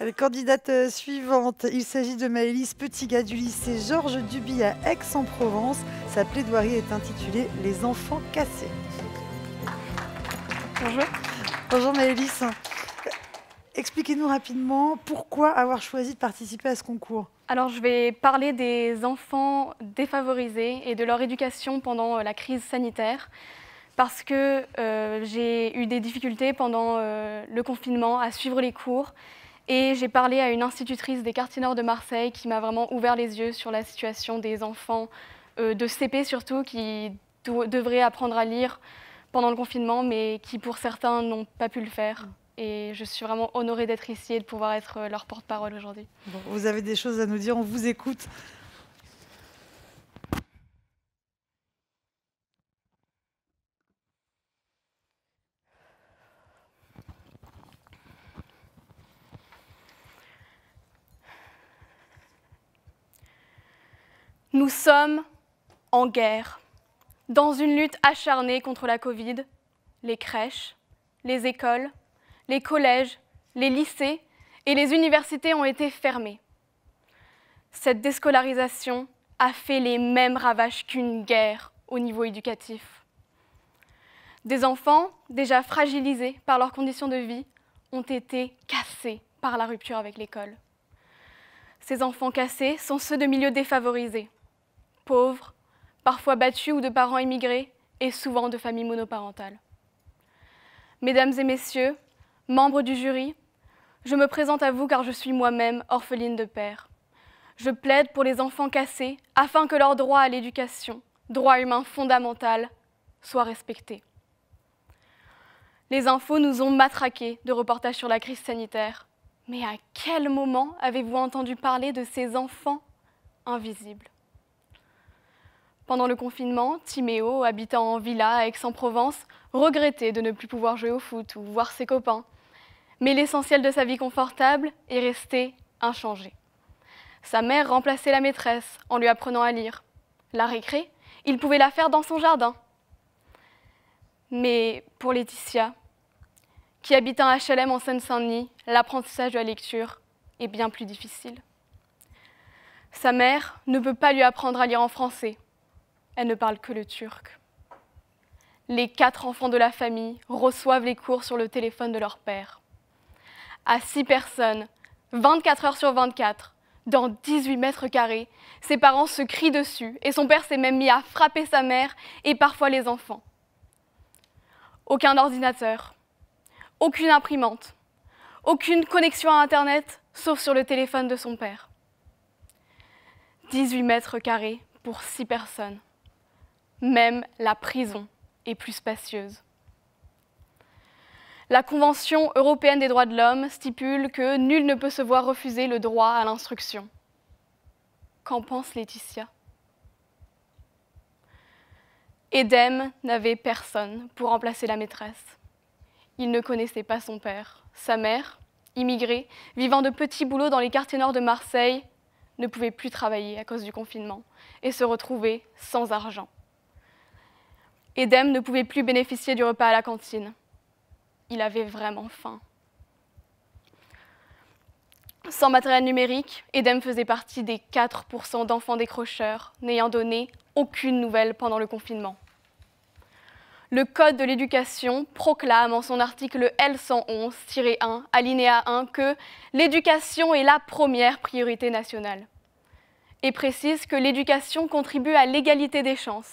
La euh, candidate euh, suivante, il s'agit de Maëlys Petitga du lycée Georges Duby à Aix-en-Provence. Sa plaidoirie est intitulée Les enfants cassés. Bonjour. Bonjour Maëlys. Expliquez-nous rapidement pourquoi avoir choisi de participer à ce concours. Alors je vais parler des enfants défavorisés et de leur éducation pendant euh, la crise sanitaire parce que j'ai eu des difficultés pendant le confinement à suivre les cours et j'ai parlé à une institutrice des quartiers nord de Marseille qui m'a vraiment ouvert les yeux sur la situation des enfants euh, de CP surtout qui devraient apprendre à lire pendant le confinement, mais qui pour certains n'ont pas pu le faire. Mm. Et je suis vraiment honorée d'être ici et de pouvoir être euh, leur porte-parole aujourd'hui. vous avez des choses à nous dire, on vous écoute. Nous sommes en guerre, dans une lutte acharnée contre la Covid, les crèches, les écoles, les collèges, les lycées et les universités ont été fermées. Cette déscolarisation a fait les mêmes ravages qu'une guerre au niveau éducatif. Des enfants déjà fragilisés par leurs conditions de vie ont été cassés par la rupture avec l'école. Ces enfants cassés sont ceux de milieux défavorisés, pauvres, parfois battus ou de parents immigrés, et souvent de familles monoparentales. Mesdames et messieurs, membres du jury, je me présente à vous car je suis moi-même orpheline de père. Je plaide pour les enfants cassés afin que leur droit à l'éducation, droit humain fondamental, soit respecté. Les infos nous ont matraqués de reportages sur la crise sanitaire. Mais à quel moment avez-vous entendu parler de ces enfants invisibles pendant le confinement, Timéo, habitant en villa à Aix-en-Provence, regrettait de ne plus pouvoir jouer au foot ou voir ses copains. Mais l'essentiel de sa vie confortable est resté inchangé. Sa mère remplaçait la maîtresse en lui apprenant à lire. La récré, il pouvait la faire dans son jardin. Mais pour Laetitia, qui habite un HLM en Seine-Saint-Denis, l'apprentissage de la lecture est bien plus difficile. Sa mère ne peut pas lui apprendre à lire en français elle ne parle que le turc. Les quatre enfants de la famille reçoivent les cours sur le téléphone de leur père. À six personnes, 24 heures sur 24, dans 18 mètres carrés, ses parents se crient dessus et son père s'est même mis à frapper sa mère et parfois les enfants. Aucun ordinateur, aucune imprimante, aucune connexion à Internet sauf sur le téléphone de son père. 18 mètres carrés pour six personnes même la prison est plus spacieuse. La Convention européenne des droits de l'homme stipule que nul ne peut se voir refuser le droit à l'instruction. Qu'en pense Laetitia Edem n'avait personne pour remplacer la maîtresse. Il ne connaissait pas son père. Sa mère, immigrée, vivant de petits boulots dans les quartiers nord de Marseille, ne pouvait plus travailler à cause du confinement et se retrouvait sans argent. Edem ne pouvait plus bénéficier du repas à la cantine. Il avait vraiment faim. Sans matériel numérique, Edem faisait partie des 4% d'enfants décrocheurs n'ayant donné aucune nouvelle pendant le confinement. Le Code de l'éducation proclame en son article L111-1, alinéa 1, que l'éducation est la première priorité nationale et précise que l'éducation contribue à l'égalité des chances,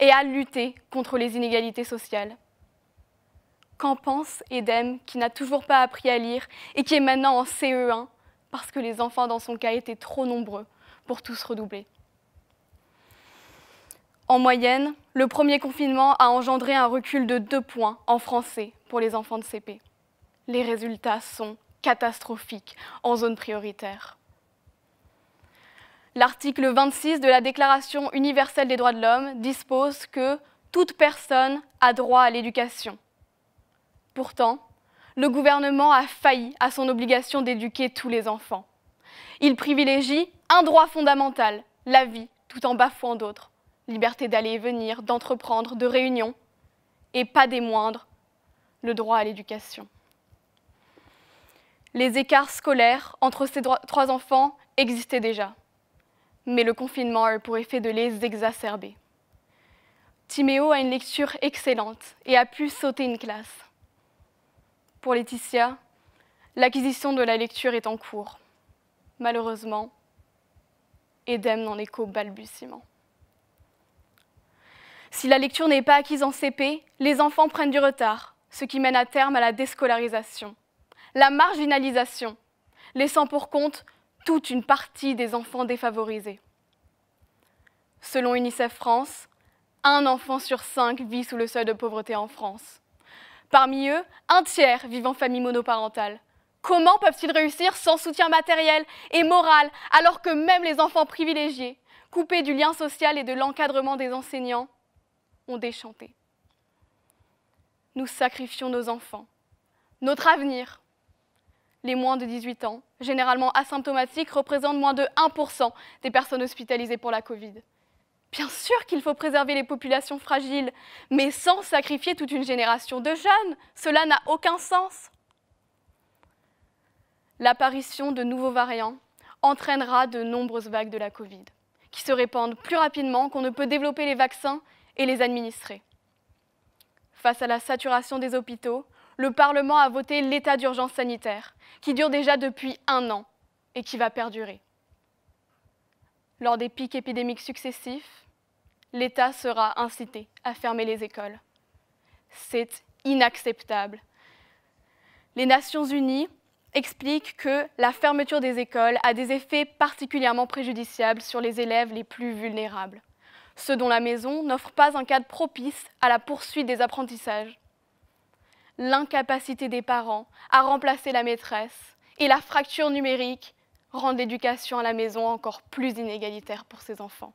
et à lutter contre les inégalités sociales. Qu'en pense Edem, qui n'a toujours pas appris à lire et qui est maintenant en CE1 parce que les enfants dans son cas étaient trop nombreux pour tous redoubler En moyenne, le premier confinement a engendré un recul de deux points en français pour les enfants de CP. Les résultats sont catastrophiques en zone prioritaire. L'article 26 de la Déclaration universelle des droits de l'homme dispose que toute personne a droit à l'éducation. Pourtant, le gouvernement a failli à son obligation d'éduquer tous les enfants. Il privilégie un droit fondamental, la vie, tout en bafouant d'autres. Liberté d'aller et venir, d'entreprendre, de réunion, et pas des moindres, le droit à l'éducation. Les écarts scolaires entre ces trois enfants existaient déjà mais le confinement a eu pour effet de les exacerber. Timéo a une lecture excellente et a pu sauter une classe. Pour Laetitia, l'acquisition de la lecture est en cours. Malheureusement, Edem n'en est qu'au balbutiement. Si la lecture n'est pas acquise en CP, les enfants prennent du retard, ce qui mène à terme à la déscolarisation, la marginalisation, laissant pour compte toute une partie des enfants défavorisés. Selon UNICEF France, un enfant sur cinq vit sous le seuil de pauvreté en France. Parmi eux, un tiers vivent en famille monoparentale. Comment peuvent-ils réussir sans soutien matériel et moral, alors que même les enfants privilégiés, coupés du lien social et de l'encadrement des enseignants, ont déchanté Nous sacrifions nos enfants, notre avenir, les moins de 18 ans, généralement asymptomatiques, représentent moins de 1% des personnes hospitalisées pour la Covid. Bien sûr qu'il faut préserver les populations fragiles, mais sans sacrifier toute une génération de jeunes. Cela n'a aucun sens. L'apparition de nouveaux variants entraînera de nombreuses vagues de la Covid, qui se répandent plus rapidement qu'on ne peut développer les vaccins et les administrer. Face à la saturation des hôpitaux, le Parlement a voté l'état d'urgence sanitaire, qui dure déjà depuis un an et qui va perdurer. Lors des pics épidémiques successifs, l'État sera incité à fermer les écoles. C'est inacceptable. Les Nations Unies expliquent que la fermeture des écoles a des effets particulièrement préjudiciables sur les élèves les plus vulnérables, ceux dont la maison n'offre pas un cadre propice à la poursuite des apprentissages l'incapacité des parents à remplacer la maîtresse et la fracture numérique rendent l'éducation à la maison encore plus inégalitaire pour ces enfants.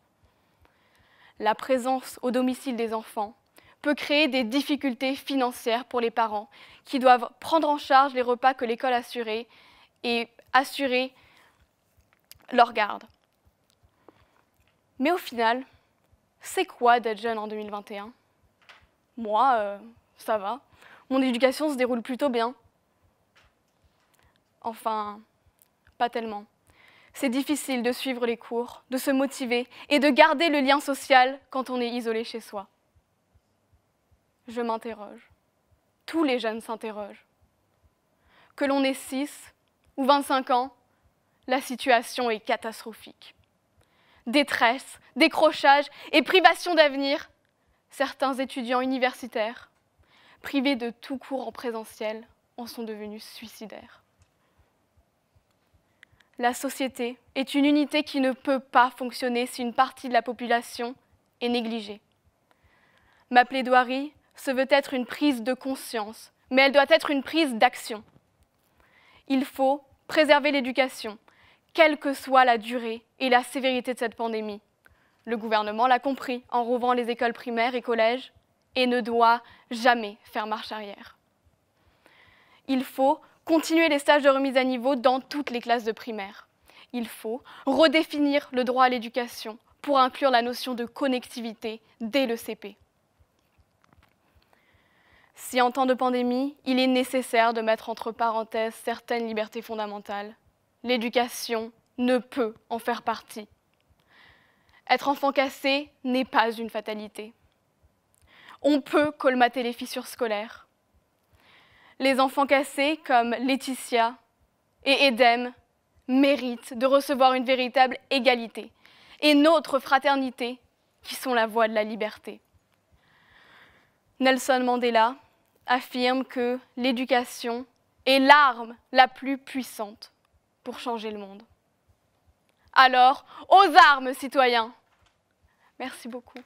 La présence au domicile des enfants peut créer des difficultés financières pour les parents qui doivent prendre en charge les repas que l'école assurait et assurer leur garde. Mais au final, c'est quoi d'être jeune en 2021 Moi, euh, ça va. Mon éducation se déroule plutôt bien. Enfin, pas tellement. C'est difficile de suivre les cours, de se motiver et de garder le lien social quand on est isolé chez soi. Je m'interroge. Tous les jeunes s'interrogent. Que l'on ait 6 ou 25 ans, la situation est catastrophique. Détresse, décrochage et privation d'avenir. Certains étudiants universitaires privés de tout cours en présentiel, en sont devenus suicidaires. La société est une unité qui ne peut pas fonctionner si une partie de la population est négligée. Ma plaidoirie se veut être une prise de conscience, mais elle doit être une prise d'action. Il faut préserver l'éducation, quelle que soit la durée et la sévérité de cette pandémie. Le gouvernement l'a compris en rouvant les écoles primaires et collèges, et ne doit jamais faire marche arrière. Il faut continuer les stages de remise à niveau dans toutes les classes de primaire. Il faut redéfinir le droit à l'éducation pour inclure la notion de connectivité dès le CP. Si en temps de pandémie, il est nécessaire de mettre entre parenthèses certaines libertés fondamentales, l'éducation ne peut en faire partie. Être enfant cassé n'est pas une fatalité on peut colmater les fissures scolaires. Les enfants cassés comme Laetitia et Edem méritent de recevoir une véritable égalité et notre fraternité qui sont la voie de la liberté. Nelson Mandela affirme que l'éducation est l'arme la plus puissante pour changer le monde. Alors, aux armes, citoyens Merci beaucoup.